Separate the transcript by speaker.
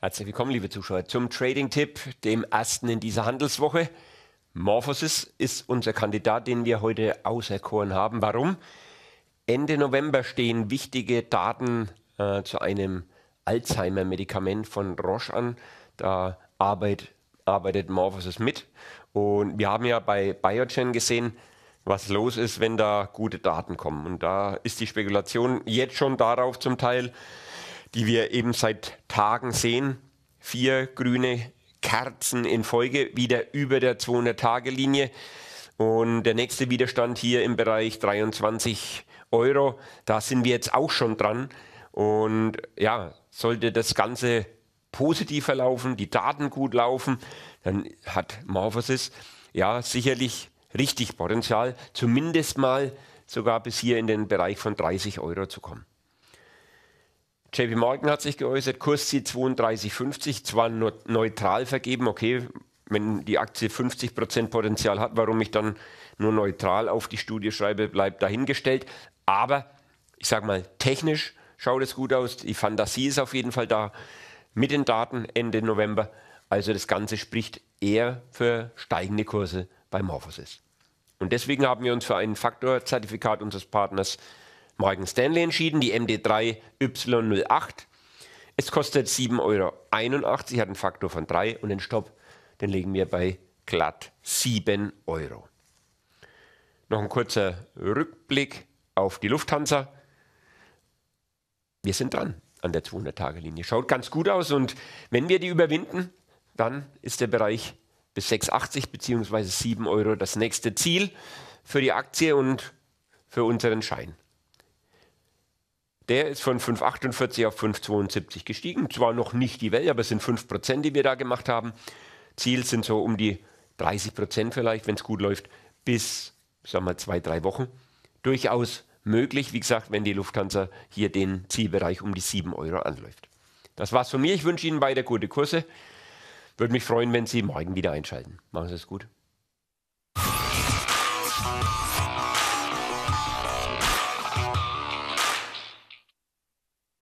Speaker 1: Herzlich willkommen, liebe Zuschauer, zum Trading-Tipp, dem ersten in dieser Handelswoche. Morphosis ist unser Kandidat, den wir heute auserkoren haben. Warum? Ende November stehen wichtige Daten äh, zu einem Alzheimer-Medikament von Roche an. Da arbeit, arbeitet Morphosis mit. Und wir haben ja bei Biogen gesehen, was los ist, wenn da gute Daten kommen. Und da ist die Spekulation jetzt schon darauf zum Teil, die wir eben seit Tagen sehen. Vier grüne Kerzen in Folge, wieder über der 200-Tage-Linie. Und der nächste Widerstand hier im Bereich 23 Euro, da sind wir jetzt auch schon dran. Und ja, sollte das Ganze positiv verlaufen, die Daten gut laufen, dann hat Morphosis ja sicherlich richtig Potenzial, zumindest mal sogar bis hier in den Bereich von 30 Euro zu kommen. JP Morgan hat sich geäußert, Kursziel 32,50, zwar neutral vergeben, okay, wenn die Aktie 50% Potenzial hat, warum ich dann nur neutral auf die Studie schreibe, bleibt dahingestellt. Aber ich sage mal, technisch schaut es gut aus. Die Fantasie ist auf jeden Fall da mit den Daten Ende November. Also das Ganze spricht eher für steigende Kurse bei Morphosis. Und deswegen haben wir uns für ein Faktorzertifikat unseres Partners Morgan Stanley entschieden, die MD3Y08. Es kostet 7,81 Euro, hat einen Faktor von 3 und den Stopp, den legen wir bei glatt 7 Euro. Noch ein kurzer Rückblick auf die Lufthansa. Wir sind dran an der 200-Tage-Linie. Schaut ganz gut aus und wenn wir die überwinden, dann ist der Bereich bis 6,80 bzw. 7 Euro das nächste Ziel für die Aktie und für unseren Schein. Der ist von 5,48 auf 5,72 gestiegen. Zwar noch nicht die Welt, aber es sind 5%, die wir da gemacht haben. Ziel sind so um die 30% vielleicht, wenn es gut läuft, bis, sagen wir, zwei, drei Wochen. Durchaus möglich, wie gesagt, wenn die Lufthansa hier den Zielbereich um die 7 Euro anläuft. Das war's von mir. Ich wünsche Ihnen beide gute Kurse. Würde mich freuen, wenn Sie morgen wieder einschalten. Machen Sie es gut.